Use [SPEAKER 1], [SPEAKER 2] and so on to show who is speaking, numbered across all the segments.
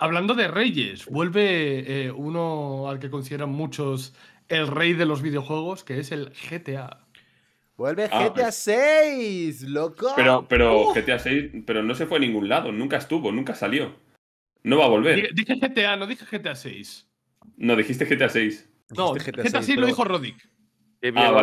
[SPEAKER 1] hablando de reyes, vuelve eh, uno al que consideran muchos el rey de los videojuegos, que es el GTA. Vuelve ah, GTA 6, pues.
[SPEAKER 2] loco. Pero, pero GTA
[SPEAKER 3] 6, pero no se fue a ningún lado, nunca estuvo, nunca salió. No va a volver. Dije GTA, no dije GTA 6. No, dijiste GTA 6. No,
[SPEAKER 2] GTA, 6,
[SPEAKER 3] lo dijo
[SPEAKER 1] Rodik. Ah, no,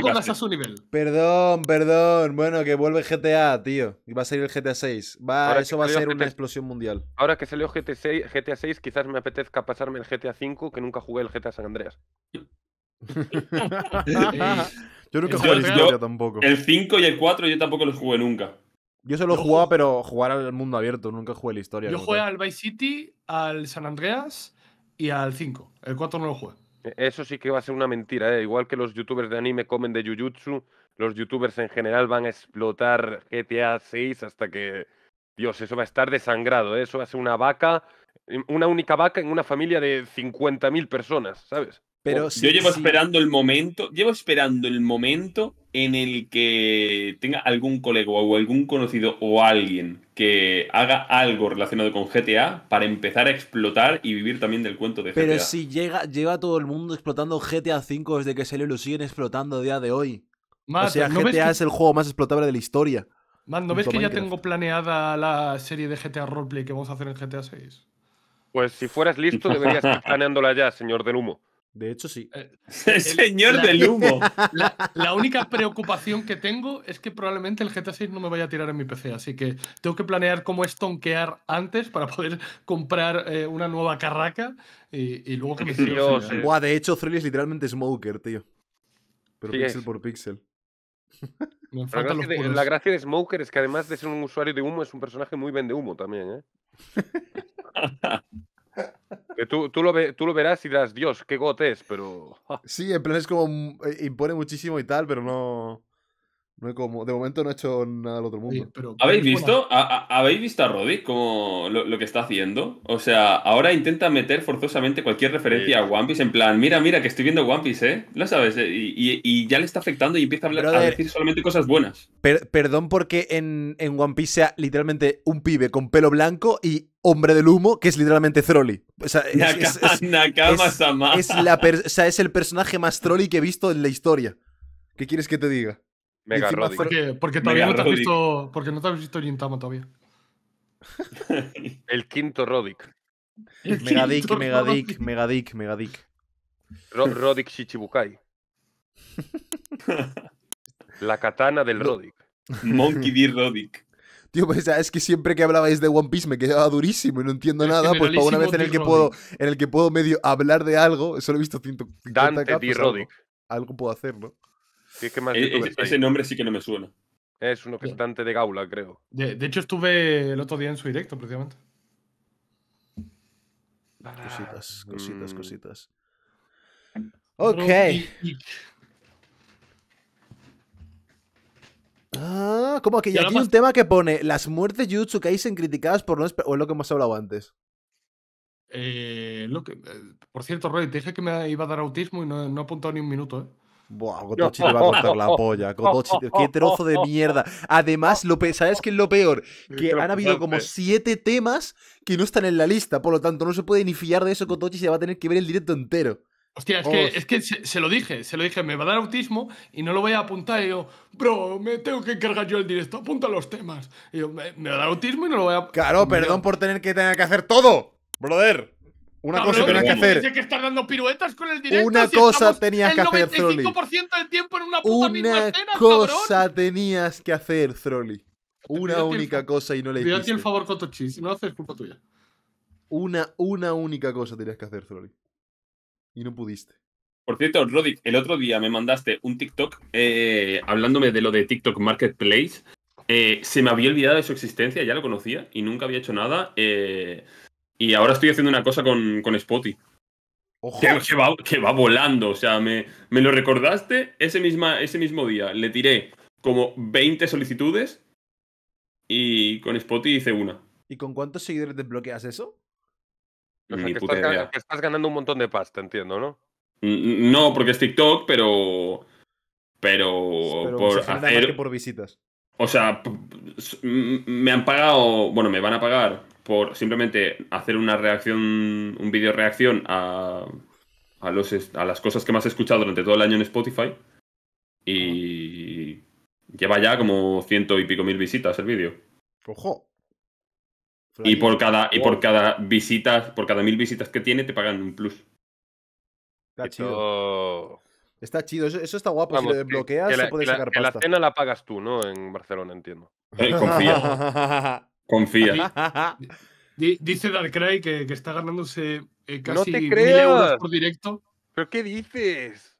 [SPEAKER 1] no a su nivel.
[SPEAKER 2] Perdón, perdón. Bueno, que vuelve GTA, tío. Y va a salir el GTA 6. Va, eso va a ser una explosión mundial.
[SPEAKER 4] Ahora que salió GTA 6, GTA 6, quizás me apetezca pasarme el GTA 5, que nunca jugué el GTA San Andreas.
[SPEAKER 2] yo nunca jugué el tampoco. El
[SPEAKER 3] 5 y el 4 yo tampoco los jugué nunca.
[SPEAKER 2] Yo solo jugaba, jugué... pero jugar al mundo abierto, nunca jugué la historia. Yo jugué
[SPEAKER 1] al Vice City, al San Andreas y al 5. El 4 no lo jugué.
[SPEAKER 3] E, eso
[SPEAKER 4] sí que va a ser una mentira, ¿eh? igual que los youtubers de anime comen de Jujutsu, los youtubers en general van a explotar GTA 6 hasta que, Dios, eso va a estar desangrado, ¿eh? eso va a ser una vaca, em, una única vaca en una familia de 50.000 personas, ¿sabes? Pero si yo llevo esperando
[SPEAKER 3] el momento, llevo esperando el momento en el que tenga algún colega o algún conocido o alguien que haga algo relacionado con GTA para empezar a explotar y vivir también del cuento de GTA. Pero si
[SPEAKER 2] llega, lleva todo el mundo explotando GTA V desde que salió, lo siguen explotando a día de hoy. o sea, GTA es el juego más explotable de la historia. Man, ¿no ves que ya
[SPEAKER 1] tengo planeada la serie de GTA Roleplay que vamos a hacer en GTA 6?
[SPEAKER 4] Pues si fueras listo, deberías estar planeándola ya, señor del humo. De hecho, sí.
[SPEAKER 1] Eh, el, señor del humo. La, única preocupación que tengo es que probablemente el GTA 6 no me vaya a tirar en mi PC, así que tengo que planear cómo estonquear antes para poder comprar eh, una nueva carraca y, luego que me de
[SPEAKER 2] hecho, Thrill es literalmente Smoker, tío. Pero pixel por pixel. La
[SPEAKER 4] gracia, de, Smoker es que además de ser un usuario de humo, es un personaje muy vende humo también, ¿eh? Eh, tú, tú, lo ve, tú, lo verás y dirás, Dios, qué gote es, pero.
[SPEAKER 2] Sí, en plan es como. Mm, eh, impone muchísimo y tal, pero no como, de momento no he hecho nada al otro mundo. ¿Habéis visto?
[SPEAKER 3] A, ¿Habéis visto a Roddy como lo, que está haciendo? O sea, ahora intenta meter forzosamente cualquier referencia a One Piece en plan, mira, mira, que estoy viendo One Piece, ¿eh? Lo sabes, eh", Y, ya le está afectando y empieza a, hablar, a decir solamente cosas buenas.
[SPEAKER 2] perdón porque en, en, One Piece sea literalmente un pibe con pelo blanco y hombre del humo, que es literalmente Trolly. O es, la es el personaje más troli que he visto en la historia. ¿Qué quieres que te diga? Mega Porque, porque todavía no te has
[SPEAKER 1] visto. Porque no te has visto Gintama todavía.
[SPEAKER 4] El quinto mega Megadick, Megadick,
[SPEAKER 2] Megadick, Megadick. Dick. Rodic
[SPEAKER 4] Shichibukai. La katana del Rodic,
[SPEAKER 2] Monkey
[SPEAKER 3] D. Rodic.
[SPEAKER 2] Tío, pues es que siempre que hablabais de One Piece me quedaba durísimo y no entiendo nada. Pues para una vez en el, que puedo, en el que puedo medio hablar de algo, solo he visto 150 Dante D. Rodic,
[SPEAKER 1] algo, puedo hacer, ¿no?
[SPEAKER 4] E-, ese nombre sí que
[SPEAKER 2] no
[SPEAKER 3] me suena.
[SPEAKER 4] Es un que de Gaula, creo.
[SPEAKER 1] De, hecho, estuve el otro día en su directo, precisamente.
[SPEAKER 2] Cositas, ah, cositas, mm. cositas. Ok.
[SPEAKER 1] Ah,
[SPEAKER 2] como que ya aquí un tema que pone las muertes que Kaisen criticadas por no o es lo que hemos hablado antes.
[SPEAKER 1] Eh, lo que, eh, por cierto, Roy, te dije que me iba a dar autismo y no, no he apuntado ni un minuto, ¿eh? Buah, Cotochi te va a cortar la polla. Kotochi. qué trozo de mierda.
[SPEAKER 2] Además, lo ¿sabes qué es lo peor? Que han habido como siete temas que no están en la lista. Por lo tanto, no se puede ni fiar de eso. Cotochi, se va a tener que ver el directo entero.
[SPEAKER 1] Hostia, es que, oh. se, lo dije, se lo dije, me va a dar autismo y no lo voy a apuntar. yo, bro, me tengo que encargar yo el directo, apunta los temas. yo, me, va a dar autismo y no lo voy a. Claro, perdón por tener que tener que hacer todo, brother. Una cosa tenías que hacer. Una cosa tenías que hacer, del tiempo en una puta cosa
[SPEAKER 2] tenías que hacer, Trolli. Una única cosa y no le hiciste. el
[SPEAKER 1] favor, Cotochis. no lo haces, culpa tuya.
[SPEAKER 2] Una, una única cosa tenías que hacer, Trolli. Y no pudiste.
[SPEAKER 3] Por cierto, Rodic, el otro día me mandaste un TikTok eh, hablándome de lo de TikTok Marketplace. Eh, se me había olvidado de su existencia, ya lo conocía y nunca había hecho nada. Eh, y ahora estoy haciendo una cosa con, con Spotty. Ojo. Que, va, volando. O sea, me, me lo recordaste ese, ese mismo día. Le tiré como 20 solicitudes y con Spotty hice una.
[SPEAKER 2] ¿Y con cuántos seguidores desbloqueas eso?
[SPEAKER 3] que, estás, ganando un montón de pasta, entiendo, ¿no? No, porque es TikTok, pero. Pero, por hacer. Más que
[SPEAKER 2] por visitas.
[SPEAKER 3] O sea, me han pagado, bueno, me van a pagar por simplemente hacer una reacción, un vídeo reacción a, los, a las cosas que más he escuchado durante todo el año en Spotify. Y lleva ya como ciento y pico mil visitas el vídeo.
[SPEAKER 2] Ojo. Y por cada, y por
[SPEAKER 3] cada visitas, por cada mil visitas que tiene, te pagan un plus.
[SPEAKER 2] Está chido, eso, está guapo. si lo desbloqueas, se puede sacar pasta. La cena
[SPEAKER 3] la pagas tú, ¿no? En
[SPEAKER 4] Barcelona, entiendo. Eh,
[SPEAKER 1] confía. confía. Dice Darkrai que, que está ganándose eh, casi no euros por directo. ¿Pero qué
[SPEAKER 2] dices?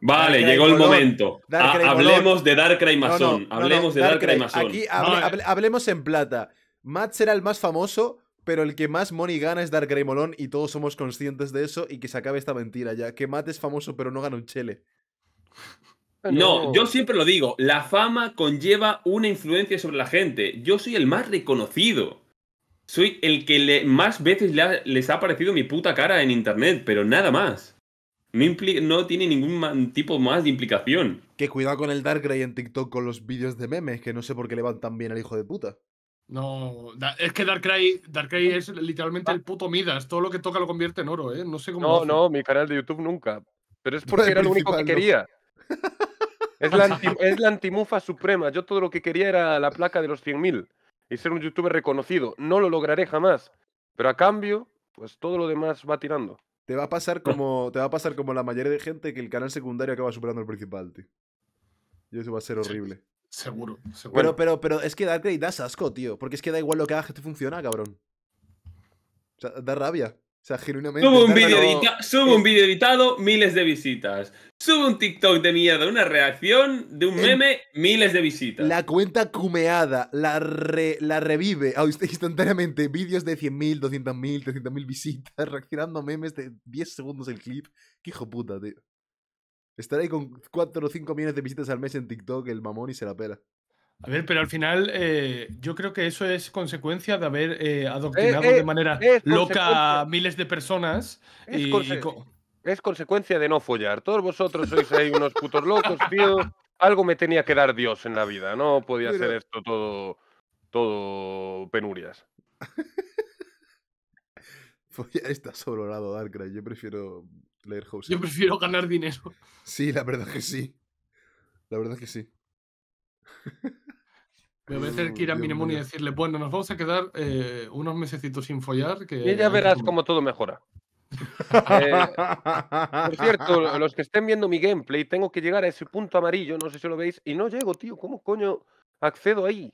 [SPEAKER 3] Vale, llegó el momento. hablemos de Darkrai Mason. hablemos de Darkrai, Aquí
[SPEAKER 2] hablemos en plata. Matt será el más famoso pero el que más money gana es Dark Grey Molón y todos somos conscientes de eso y que se acabe esta mentira ya. Que Matt es famoso pero no gana un chele.
[SPEAKER 3] No, yo siempre lo digo, la fama conlleva una influencia sobre la gente. Yo soy el más reconocido. Soy el que más veces les ha aparecido mi puta cara en internet, pero nada más. No, no tiene ningún tipo más de implicación.
[SPEAKER 2] Que cuidado con el Dark Grey en TikTok con los vídeos de memes, que no sé por qué le van tan bien al hijo de puta.
[SPEAKER 1] No, es que Darkrai, es literalmente el puto Midas. Todo lo que toca lo convierte en oro, ¿eh? No sé cómo. No, no,
[SPEAKER 2] mi canal de YouTube nunca. Pero
[SPEAKER 4] es porque era lo único que quería. Es
[SPEAKER 1] la, antimufa suprema. Yo todo lo
[SPEAKER 4] que quería era la placa de los 100.000 y ser un youtuber reconocido. No lo lograré jamás. Pero a cambio, pues todo lo demás va tirando.
[SPEAKER 2] Te va a pasar como, te va a pasar como la mayoría de gente que el canal secundario acaba superando al principal, tío. Y eso va a ser horrible. Seguro, seguro. Pero, pero, pero es que dar Darkrai asco, tío. Porque es que da igual lo que hagas, te funciona, cabrón. O sea, da rabia. O sea, genuinamente. Subo un,
[SPEAKER 3] vídeo editado, miles de visitas. Subo un TikTok de mierda, una reacción de un meme, miles de visitas.
[SPEAKER 2] La cuenta cumeada, la, la revive instantáneamente. Vídeos de 100.000, 200.000, 300.000 visitas, reaccionando memes de 10 segundos el clip. Qué hijo puta, tío estar ahí con 4 o 5 millones de visitas al mes en TikTok, el mamón, y se la pela.
[SPEAKER 1] A ver, pero al final eh, yo creo que eso es consecuencia de haber eh, eh adoctrinado eh, de manera loca a miles de personas.
[SPEAKER 4] Es, consecuencia de no follar. Todos vosotros sois ahí unos putos locos, tío. Algo me tenía que dar Dios en la vida. No podía hacer esto todo, todo penurias.
[SPEAKER 2] Follar pues está de Darkrai. Yo prefiero yo
[SPEAKER 1] prefiero ganar dinero.
[SPEAKER 2] Sí, la verdad que sí. La verdad que sí.
[SPEAKER 1] Me voy a que ir a y decirle, bueno, nos vamos a quedar eh, unos mesecitos sin follar. Que... Y ya verás cómo
[SPEAKER 4] todo mejora. Eh, por cierto, los que estén viendo mi gameplay, tengo que llegar a ese punto amarillo, no sé si lo veis, y no llego, tío. ¿Cómo coño
[SPEAKER 1] accedo ahí?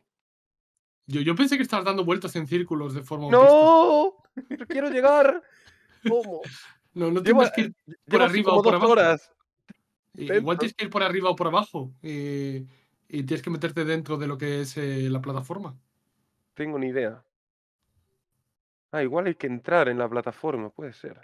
[SPEAKER 1] Yo, yo pensé que estabas dando vueltas en círculos de forma.
[SPEAKER 4] ¡No! Pero quiero llegar. ¿Cómo?
[SPEAKER 1] No, no tienes que ir por arriba o por abajo. Igual tienes que ir por arriba o por abajo. y tienes que meterte dentro de lo que es eh, la plataforma.
[SPEAKER 4] Tengo ni idea. Ah, igual
[SPEAKER 1] hay que entrar en la plataforma, puede ser.